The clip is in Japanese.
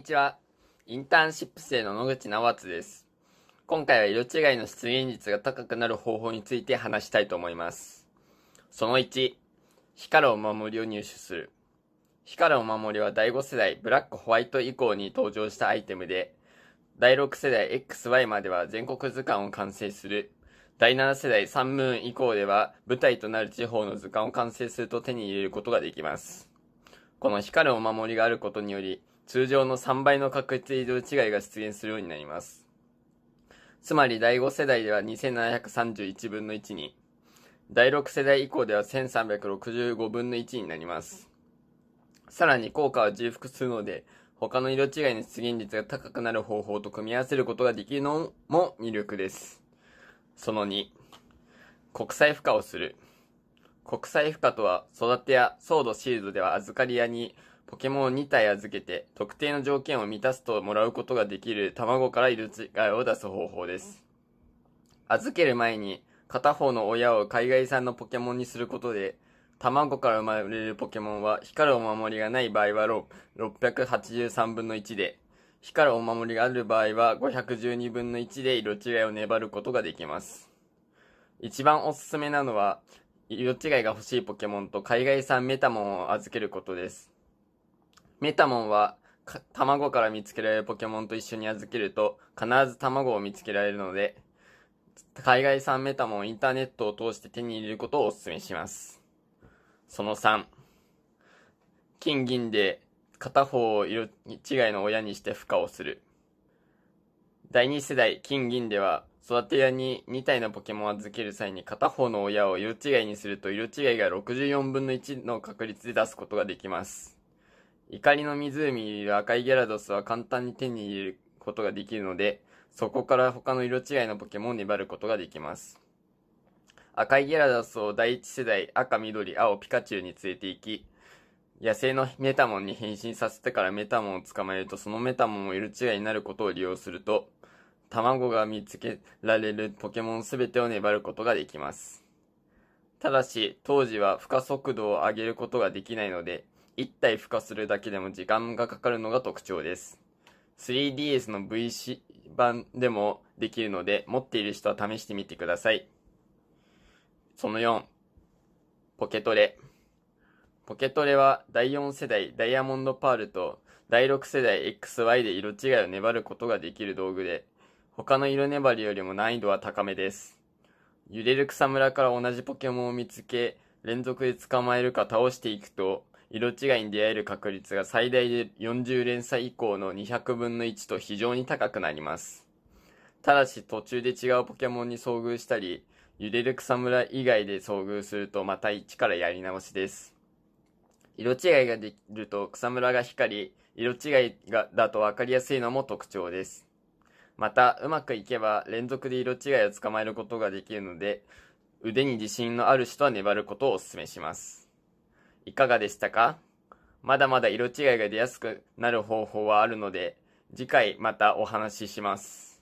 にちは。インターンシップ生の野口直敦です。今回は色違いの出現率が高くなる方法について話したいと思います。その1、光るお守りを入手する。光るお守りは第5世代ブラックホワイト以降に登場したアイテムで、第6世代 XY までは全国図鑑を完成する。第7世代サンムーン以降では舞台となる地方の図鑑を完成すると手に入れることができます。この光るお守りがあることにより、通常の3倍の確率で色違いが出現するようになります。つまり第5世代では2731分の1に、第6世代以降では1365分の1になります。さらに効果は重複するので、他の色違いの出現率が高くなる方法と組み合わせることができるのも魅力です。その2、国際負荷をする。国際負荷とは、育てやソードシールドでは預かり屋にポケモンを2体預けて、特定の条件を満たすともらうことができる卵から色違いを出す方法です。預ける前に、片方の親を海外産のポケモンにすることで、卵から生まれるポケモンは光るお守りがない場合は683分の1で、光るお守りがある場合は512分の1で色違いを粘ることができます。一番おすすめなのは、色違いが欲しいポケモンと海外産メタモンを預けることです。メタモンはか、卵から見つけられるポケモンと一緒に預けると、必ず卵を見つけられるので、海外産メタモンをインターネットを通して手に入れることをお勧めします。その3、金銀で片方を色違いの親にして孵化をする。第2世代金銀では、育て屋に2体のポケモンを預ける際に片方の親を色違いにすると色違いが64分の1の確率で出すことができます。怒りの湖にいる赤いギャラドスは簡単に手に入れることができるので、そこから他の色違いのポケモンを粘ることができます。赤いギャラドスを第一世代赤、緑、青、ピカチュウに連れて行き、野生のメタモンに変身させてからメタモンを捕まえると、そのメタモンも色違いになることを利用すると、卵が見つけられるポケモンすべてを粘ることができます。ただし、当時は負荷速度を上げることができないので、1体孵化するだけでも時間がかかるのが特徴です。3DS の VC 版でもできるので、持っている人は試してみてください。その4、ポケトレ。ポケトレは第4世代ダイヤモンドパールと第6世代 XY で色違いを粘ることができる道具で、他の色粘りよりも難易度は高めです。揺れる草むらから同じポケモンを見つけ、連続で捕まえるか倒していくと、色違いに出会える確率が最大で40連載以降の200分の1と非常に高くなります。ただし途中で違うポケモンに遭遇したり、揺れる草むら以外で遭遇するとまた一からやり直しです。色違いができると草むらが光り、色違いがだと分かりやすいのも特徴です。また、うまくいけば連続で色違いを捕まえることができるので、腕に自信のある人は粘ることをお勧めします。いかがでしたかまだまだ色違いが出やすくなる方法はあるので、次回またお話しします。